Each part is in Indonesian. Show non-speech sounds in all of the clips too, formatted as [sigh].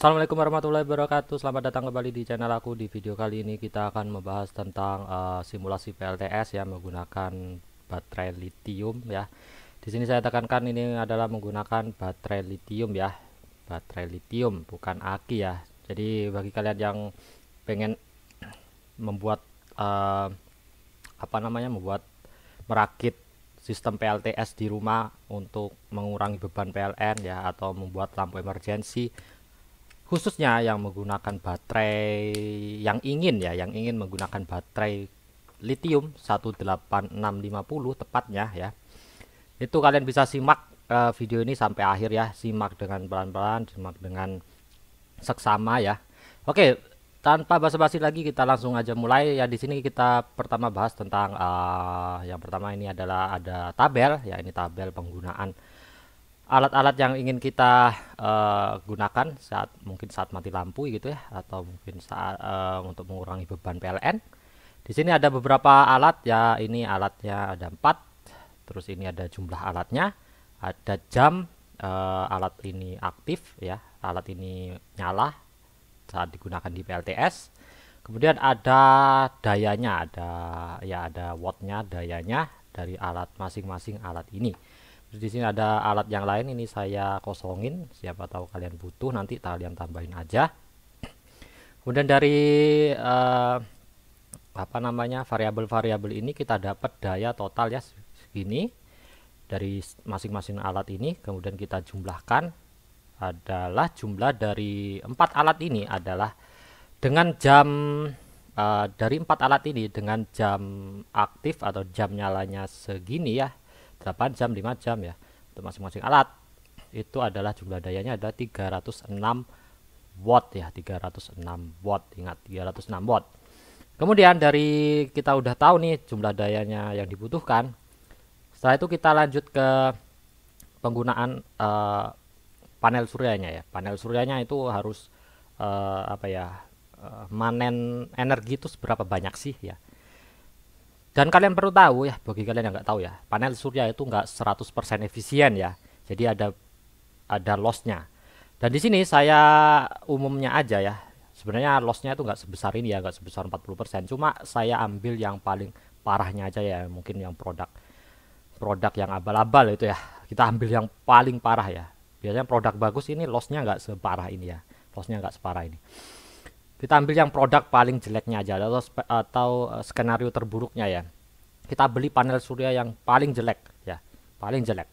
Assalamualaikum warahmatullahi wabarakatuh Selamat datang kembali di channel aku Di video kali ini kita akan membahas tentang uh, simulasi PLTS ya Menggunakan baterai lithium ya Di sini saya tekankan ini adalah menggunakan baterai lithium ya Baterai lithium bukan aki ya Jadi bagi kalian yang pengen membuat uh, Apa namanya membuat merakit sistem PLTS di rumah untuk mengurangi beban PLN ya atau membuat lampu emergensi khususnya yang menggunakan baterai yang ingin ya yang ingin menggunakan baterai lithium 18650 tepatnya ya itu kalian bisa simak uh, video ini sampai akhir ya simak dengan pelan-pelan simak dengan seksama ya oke tanpa basa-basi lagi kita langsung aja mulai ya di sini kita pertama bahas tentang uh, yang pertama ini adalah ada tabel ya ini tabel penggunaan alat-alat yang ingin kita uh, gunakan saat mungkin saat mati lampu gitu ya atau mungkin saat uh, untuk mengurangi beban PLN. Di sini ada beberapa alat ya ini alatnya ada empat. terus ini ada jumlah alatnya ada jam uh, alat ini aktif ya alat ini nyala saat digunakan di PLTS kemudian ada dayanya ada ya ada wattnya dayanya dari alat masing-masing alat ini Terus di sini ada alat yang lain ini saya kosongin, siapa tahu kalian butuh nanti kalian tambahin aja. Kemudian dari uh, apa namanya variabel-variabel ini kita dapat daya total ya segini dari masing-masing alat ini kemudian kita jumlahkan adalah jumlah dari empat alat ini adalah dengan jam uh, dari empat alat ini dengan jam aktif atau jam nyalanya segini ya 8 jam 5 jam ya untuk masing-masing alat itu adalah jumlah dayanya ada 306 watt ya 306 watt ingat 306 watt kemudian dari kita udah tahu nih jumlah dayanya yang dibutuhkan setelah itu kita lanjut ke penggunaan uh, panel suryanya ya panel suryanya itu harus uh, apa ya uh, manen energi itu seberapa banyak sih ya dan kalian perlu tahu ya, bagi kalian yang nggak tahu ya, panel surya itu nggak 100% efisien ya. Jadi ada ada lossnya. Dan di sini saya umumnya aja ya. Sebenarnya lossnya itu nggak sebesar ini ya, nggak sebesar 40%. Cuma saya ambil yang paling parahnya aja ya, mungkin yang produk produk yang abal-abal itu ya. Kita ambil yang paling parah ya. Biasanya produk bagus ini lossnya nggak separah ini ya. Lossnya nggak separah ini kita ambil yang produk paling jeleknya aja atau atau eh, skenario terburuknya ya kita beli panel surya yang paling jelek ya paling jelek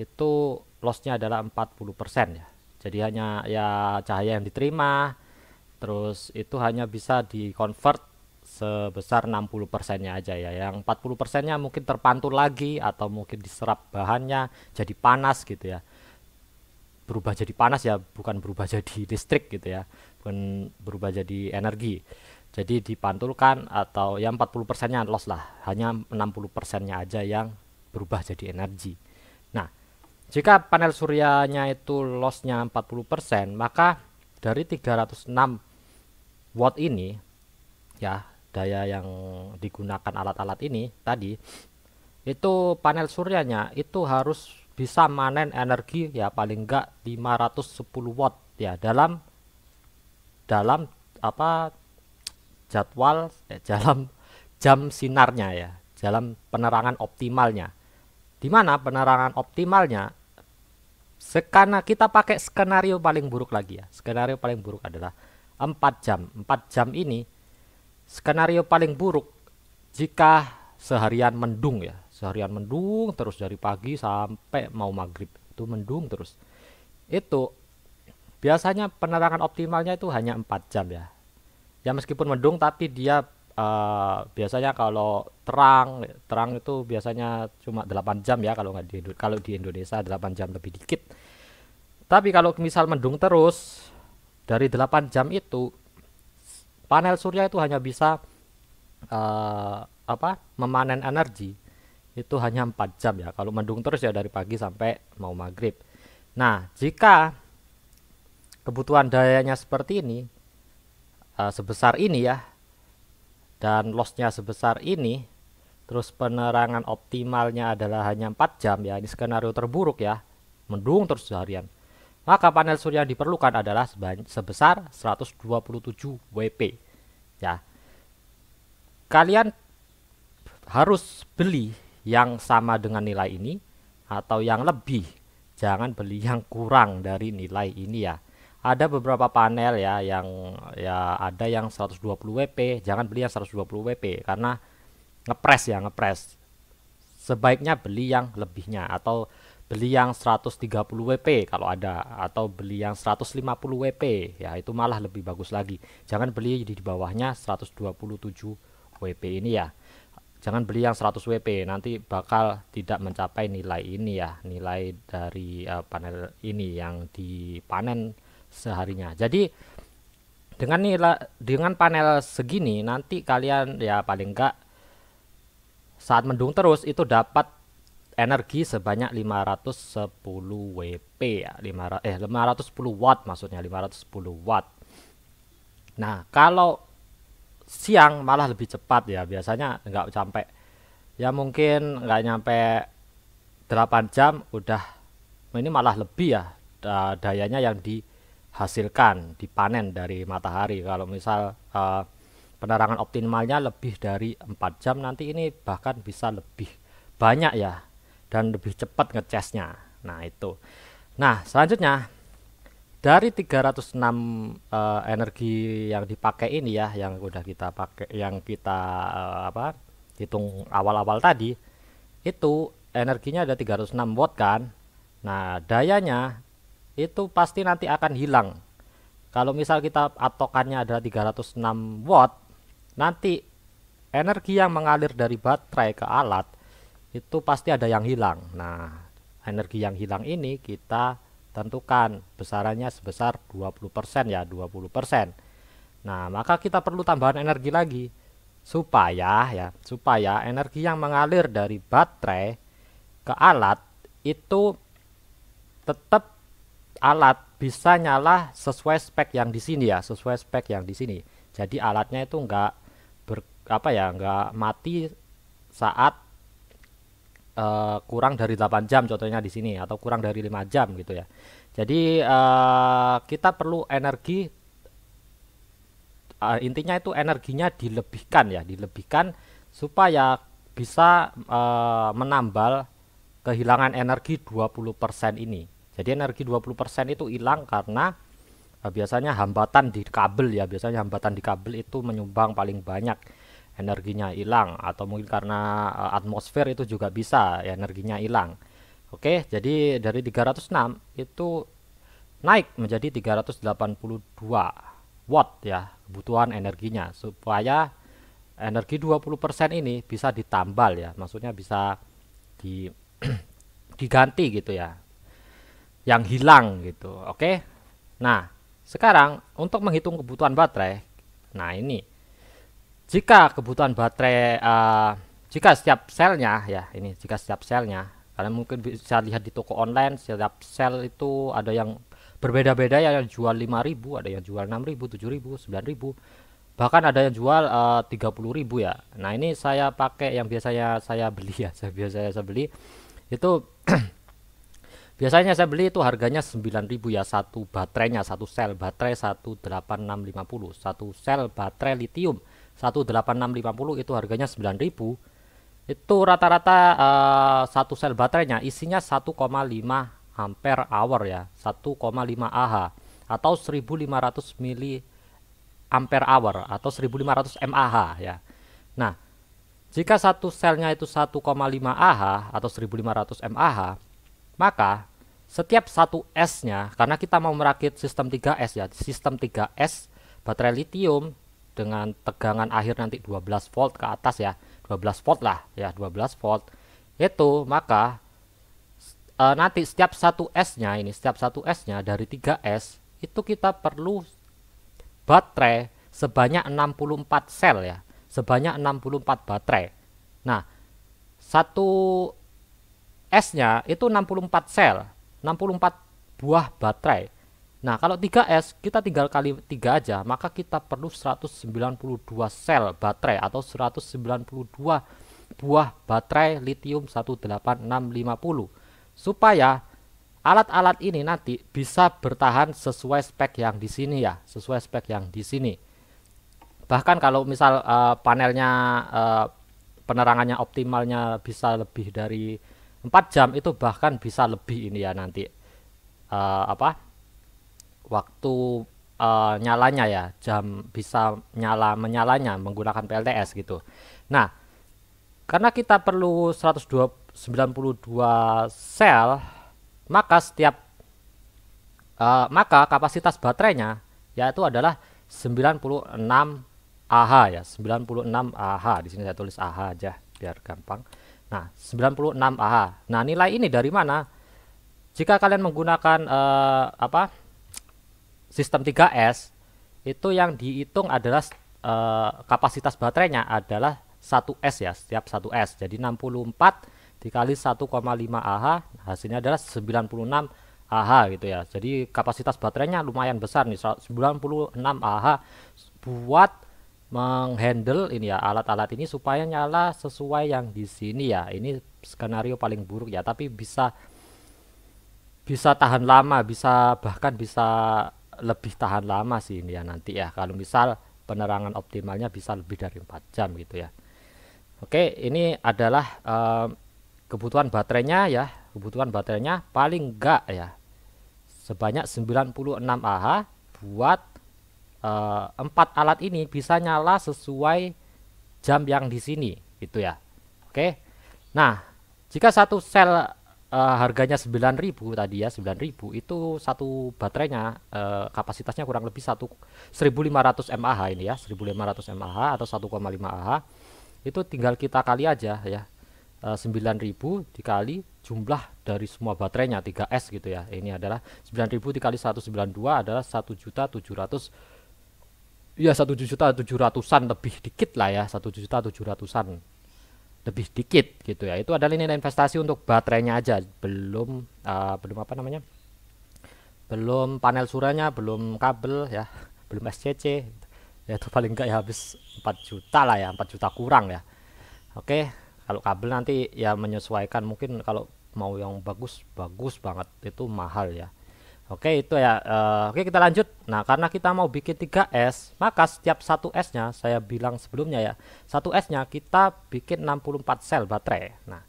itu lossnya adalah 40% ya jadi hanya ya cahaya yang diterima terus itu hanya bisa di convert sebesar 60 persennya aja ya yang 40 persennya mungkin terpantul lagi atau mungkin diserap bahannya jadi panas gitu ya berubah jadi panas ya bukan berubah [laughs] jadi listrik gitu ya bukan berubah jadi energi jadi dipantulkan atau ya 40 persennya loss lah hanya 60 persennya aja yang berubah jadi energi nah jika panel suryanya itu lossnya 40 persen maka dari 306 watt ini ya daya yang digunakan alat-alat ini tadi itu panel suryanya itu harus bisa manen energi ya paling enggak 510 watt ya dalam dalam apa jadwal ya, dalam jam sinarnya ya dalam penerangan optimalnya dimana penerangan optimalnya sekarang kita pakai skenario paling buruk lagi ya skenario paling buruk adalah 4 jam 4 jam ini skenario paling buruk jika seharian mendung ya seharian mendung terus dari pagi sampai mau maghrib itu mendung terus itu biasanya penerangan optimalnya itu hanya empat jam ya ya meskipun mendung tapi dia uh, biasanya kalau terang terang itu biasanya cuma delapan jam ya kalau nggak di kalau di Indonesia delapan jam lebih dikit tapi kalau misal mendung terus dari delapan jam itu panel surya itu hanya bisa uh, apa memanen energi itu hanya 4 jam ya kalau mendung terus ya dari pagi sampai mau maghrib nah jika kebutuhan dayanya seperti ini uh, sebesar ini ya dan lossnya sebesar ini terus penerangan optimalnya adalah hanya 4 jam ya ini skenario terburuk ya mendung terus seharian maka panel surya yang diperlukan adalah sebesar 127 WP ya kalian harus beli yang sama dengan nilai ini atau yang lebih jangan beli yang kurang dari nilai ini ya ada beberapa panel ya yang ya ada yang 120 WP jangan beli yang 120 WP karena ngepres ya ngepres sebaiknya beli yang lebihnya atau beli yang 130 WP kalau ada atau beli yang 150 WP ya itu malah lebih bagus lagi jangan beli di bawahnya 127 WP ini ya jangan beli yang 100 WP nanti bakal tidak mencapai nilai ini ya nilai dari uh, panel ini yang dipanen seharinya jadi dengan nilai dengan panel segini nanti kalian ya paling enggak saat mendung terus itu dapat energi sebanyak 510 WP ya 500 eh 510 watt maksudnya 510 watt nah kalau siang malah lebih cepat ya biasanya nggak sampai ya mungkin nggak nyampe 8 jam udah ini malah lebih ya dayanya yang dihasilkan dipanen dari matahari kalau misal uh, penerangan optimalnya lebih dari 4 jam nanti ini bahkan bisa lebih banyak ya dan lebih cepat ngecasnya nah itu nah selanjutnya dari 306 uh, eh, energi yang dipakai ini ya yang udah kita pakai yang kita uh, apa hitung awal-awal tadi itu energinya ada 306 watt kan nah dayanya itu pasti nanti akan hilang kalau misal kita atokannya ada 306 watt nanti energi yang mengalir dari baterai ke alat itu pasti ada yang hilang nah energi yang hilang ini kita tentukan besarannya sebesar 20% ya 20% nah maka kita perlu tambahan energi lagi supaya ya supaya energi yang mengalir dari baterai ke alat itu tetap alat bisa nyala sesuai spek yang di sini ya sesuai spek yang di sini jadi alatnya itu enggak ber, apa ya enggak mati saat uh, kurang dari 8 jam contohnya di sini atau kurang dari lima jam gitu ya. Jadi uh, kita perlu energi uh, intinya itu energinya dilebihkan ya, dilebihkan supaya bisa uh, menambal kehilangan energi 20% ini. Jadi energi 20% itu hilang karena biasanya hambatan di kabel ya, biasanya hambatan di kabel itu menyumbang paling banyak energinya hilang atau mungkin karena eh, atmosfer itu juga bisa ya, energinya hilang. Oke, jadi dari 306 itu naik menjadi 382 watt ya kebutuhan energinya supaya energi 20% ini bisa ditambal ya, maksudnya bisa di [clears throat] diganti gitu ya. Yang hilang gitu. Oke. Nah, sekarang untuk menghitung kebutuhan baterai. Nah, ini jika kebutuhan baterai uh, jika setiap selnya ya ini jika setiap selnya kalian mungkin bisa lihat di toko online setiap sel itu ada yang berbeda-beda ya yang jual 5000 ada yang jual 6000 7000 9000 bahkan ada yang jual eh, uh, 30000 ya nah ini saya pakai yang biasanya saya beli ya saya [laughs] biasanya saya beli itu [clears throat] biasanya saya beli itu harganya 9000 ya satu baterainya satu sel baterai 18650 satu sel baterai lithium 18650 itu harganya 9000 itu rata-rata uh, satu sel baterainya isinya 1,5 ampere hour ya 1,5 ah atau 1500 mili ampere hour atau 1500 mAh ya nah jika satu selnya itu 1,5 ah atau 1500 mAh maka setiap satu S nya karena kita mau merakit sistem 3S ya sistem 3S baterai lithium dengan tegangan akhir nanti 12 volt ke atas ya 12 volt lah ya 12 volt itu maka e, nanti setiap satu S nya ini setiap satu S nya dari 3S itu kita perlu baterai sebanyak 64 sel ya sebanyak 64 baterai nah satu S nya itu 64 sel 64 buah baterai Nah, kalau 3S kita tinggal kali 3 aja, maka kita perlu 192 sel baterai atau 192 buah baterai lithium 18650 supaya alat-alat ini nanti bisa bertahan sesuai spek yang di sini ya, sesuai spek yang di sini. Bahkan kalau misal uh, panelnya uh, penerangannya optimalnya bisa lebih dari 4 jam itu bahkan bisa lebih ini ya nanti. Uh, apa? waktu uh, nyalanya ya jam bisa nyala menyalanya menggunakan PLTS gitu nah karena kita perlu 192 sel maka setiap uh, maka kapasitas baterainya yaitu adalah 96 AH ya 96 AH di sini saya tulis AH aja biar gampang Nah, 96 AH. Nah, nilai ini dari mana? Jika kalian menggunakan uh, apa? sistem 3S itu yang dihitung adalah uh, kapasitas baterainya adalah 1S ya, setiap 1S. Jadi 64 dikali 1,5 AH hasilnya adalah 96 AH gitu ya. Jadi kapasitas baterainya lumayan besar nih 96 AH buat menghandle ini ya alat-alat ini supaya nyala sesuai yang di sini ya. Ini skenario paling buruk ya, tapi bisa bisa tahan lama, bisa bahkan bisa lebih tahan lama sih ini ya nanti ya kalau misal penerangan optimalnya bisa lebih dari 4 jam gitu ya Oke ini adalah uh, kebutuhan baterainya ya kebutuhan baterainya paling enggak ya sebanyak 96 Ah buat eh, empat uh, alat ini bisa nyala sesuai jam yang di sini gitu ya Oke nah jika satu sel uh, harganya 9000 tadi ya 9000 itu satu baterainya uh, kapasitasnya kurang lebih 1 1500 mAh ini ya 1500 mAh atau 1,5 Ah itu tinggal kita kali aja ya uh, eh, 9000 dikali jumlah dari semua baterainya 3S gitu ya ini adalah 9000 dikali 192 adalah 1 juta 700 ya satu juta tujuh ratusan lebih dikit lah ya satu juta tujuh ratusan lebih dikit gitu ya itu adalah nilai investasi untuk baterainya aja belum uh, belum apa namanya belum panel suranya belum kabel ya [laughs] belum SCC ya itu paling enggak ya habis 4 juta lah ya 4 juta kurang ya oke kalau kabel nanti ya menyesuaikan mungkin kalau mau yang bagus bagus banget itu mahal ya Oke itu ya uh, Oke kita lanjut Nah karena kita mau bikin 3S Maka setiap 1S nya Saya bilang sebelumnya ya 1S nya kita bikin 64 sel baterai Nah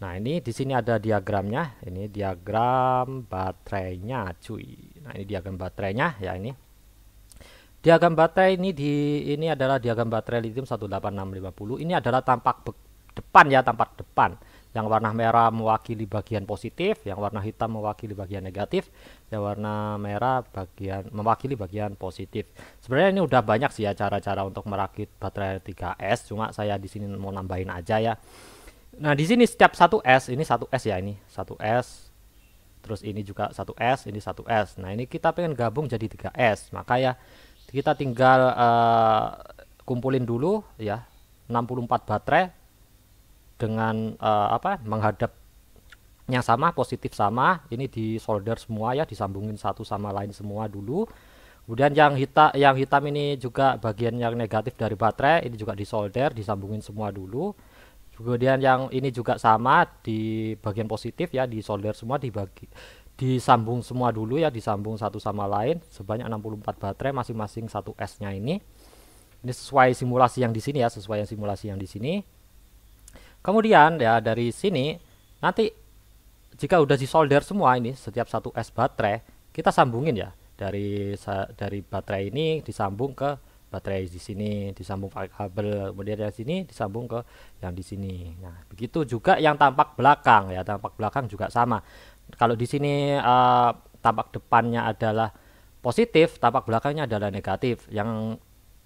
Nah ini di sini ada diagramnya Ini diagram baterainya cuy Nah ini diagram baterainya ya ini Diagram baterai ini di ini adalah diagram baterai lithium 18650. Ini adalah tampak depan ya, tampak depan. Yang warna merah mewakili bagian positif, yang warna hitam mewakili bagian negatif, yang warna merah bagian mewakili bagian positif. Sebenarnya ini udah banyak sih ya cara-cara untuk merakit baterai 3S, cuma saya di sini mau nambahin aja ya. Nah, di sini setiap 1S, ini 1S ya ini, 1S terus ini juga 1S, ini 1S. Nah, ini kita pengen gabung jadi 3S, maka ya kita tinggal uh, kumpulin dulu ya 64 baterai dengan uh, apa menghadap yang sama positif sama ini di solder semua ya disambungin satu sama lain semua dulu kemudian yang hitam yang hitam ini juga bagian yang negatif dari baterai ini juga disolder disambungin semua dulu kemudian yang ini juga sama di bagian positif ya di solder semua dibagi disambung semua dulu ya disambung satu sama lain sebanyak 64 baterai masing-masing satu S nya ini ini sesuai simulasi yang di sini ya sesuai yang simulasi yang di sini Kemudian ya dari sini nanti jika udah disolder semua ini setiap satu S baterai kita sambungin ya dari dari baterai ini disambung ke baterai di sini disambung pakai kabel kemudian yang sini disambung ke yang di sini nah begitu juga yang tampak belakang ya tampak belakang juga sama kalau di sini uh, tampak depannya adalah positif tampak belakangnya adalah negatif yang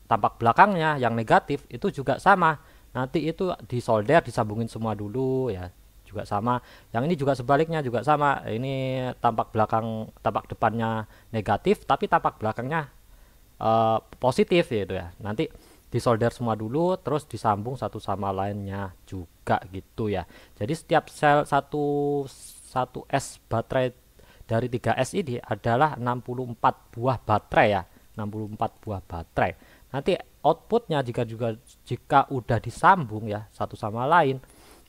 tampak belakangnya yang negatif itu juga sama nanti itu disolder disambungin semua dulu ya juga sama yang ini juga sebaliknya juga sama ini tampak belakang tampak depannya negatif tapi tampak belakangnya uh, positif gitu ya nanti disolder semua dulu terus disambung satu sama lainnya juga gitu ya jadi setiap sel satu satu S baterai dari 3S ini adalah 64 buah baterai ya 64 buah baterai nanti outputnya jika juga jika udah disambung ya satu sama lain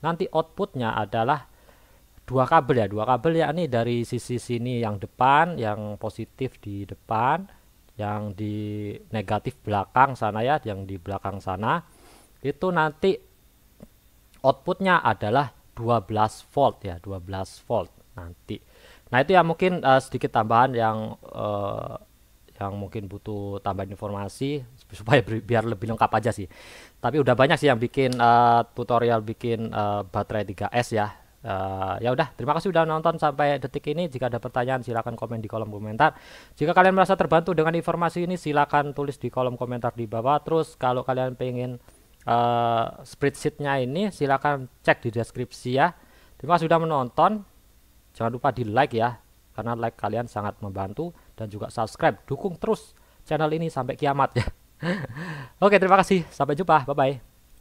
nanti outputnya adalah dua kabel ya dua kabel ya ini dari sisi sini yang depan yang positif di depan yang di negatif belakang sana ya yang di belakang sana itu nanti outputnya adalah 12 volt ya 12 volt nanti nah itu ya mungkin uh, sedikit tambahan yang uh, yang mungkin butuh tambahan informasi supaya biar lebih lengkap aja sih. Tapi udah banyak sih yang bikin uh, tutorial bikin uh, baterai 3S ya. Uh, ya udah, terima kasih sudah nonton sampai detik ini. Jika ada pertanyaan silahkan komen di kolom komentar. Jika kalian merasa terbantu dengan informasi ini silahkan tulis di kolom komentar di bawah. Terus kalau kalian pengen uh, spreadsheetnya ini silahkan cek di deskripsi ya. Terima kasih sudah menonton. Jangan lupa di like ya, karena like kalian sangat membantu dan juga subscribe. Dukung terus channel ini sampai kiamat ya. [laughs] Oke, terima kasih. Sampai jumpa. Bye bye.